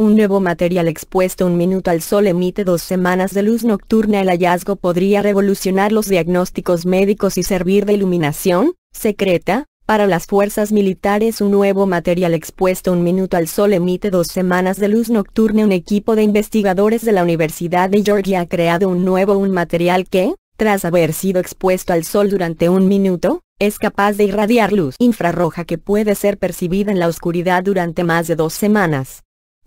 Un nuevo material expuesto un minuto al sol emite dos semanas de luz nocturna. El hallazgo podría revolucionar los diagnósticos médicos y servir de iluminación, secreta, para las fuerzas militares un nuevo material expuesto un minuto al sol emite dos semanas de luz nocturna. Un equipo de investigadores de la Universidad de Georgia ha creado un nuevo un material que, tras haber sido expuesto al sol durante un minuto, es capaz de irradiar luz infrarroja que puede ser percibida en la oscuridad durante más de dos semanas.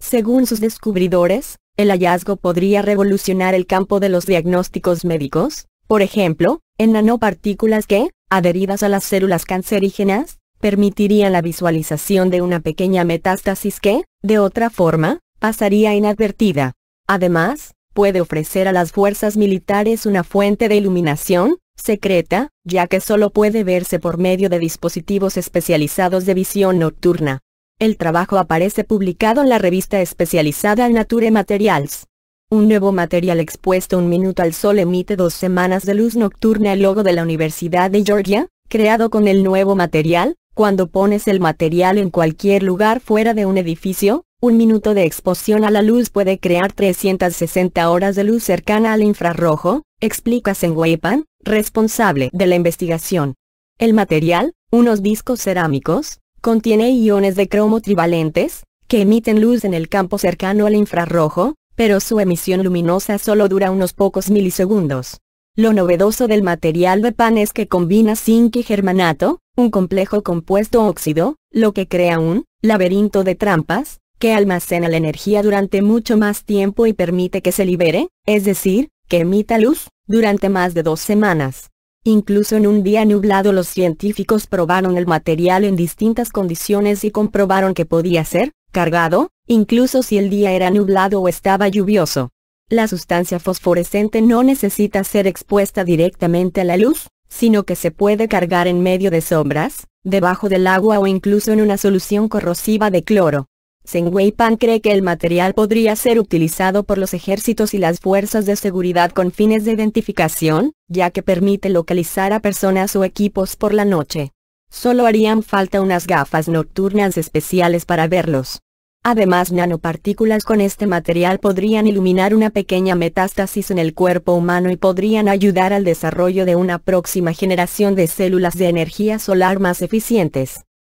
Según sus descubridores, el hallazgo podría revolucionar el campo de los diagnósticos médicos, por ejemplo, en nanopartículas que, adheridas a las células cancerígenas, permitirían la visualización de una pequeña metástasis que, de otra forma, pasaría inadvertida. Además, puede ofrecer a las fuerzas militares una fuente de iluminación, secreta, ya que solo puede verse por medio de dispositivos especializados de visión nocturna. El trabajo aparece publicado en la revista especializada Nature Materials. Un nuevo material expuesto un minuto al sol emite dos semanas de luz nocturna el logo de la Universidad de Georgia, creado con el nuevo material, cuando pones el material en cualquier lugar fuera de un edificio, un minuto de exposición a la luz puede crear 360 horas de luz cercana al infrarrojo, explica Senguepan, responsable de la investigación. El material, unos discos cerámicos, Contiene iones de cromo trivalentes, que emiten luz en el campo cercano al infrarrojo, pero su emisión luminosa solo dura unos pocos milisegundos. Lo novedoso del material de PAN es que combina zinc y germanato, un complejo compuesto óxido, lo que crea un laberinto de trampas, que almacena la energía durante mucho más tiempo y permite que se libere, es decir, que emita luz, durante más de dos semanas. Incluso en un día nublado los científicos probaron el material en distintas condiciones y comprobaron que podía ser, cargado, incluso si el día era nublado o estaba lluvioso. La sustancia fosforescente no necesita ser expuesta directamente a la luz, sino que se puede cargar en medio de sombras, debajo del agua o incluso en una solución corrosiva de cloro. Pan cree que el material podría ser utilizado por los ejércitos y las fuerzas de seguridad con fines de identificación, ya que permite localizar a personas o equipos por la noche. Solo harían falta unas gafas nocturnas especiales para verlos. Además nanopartículas con este material podrían iluminar una pequeña metástasis en el cuerpo humano y podrían ayudar al desarrollo de una próxima generación de células de energía solar más eficientes.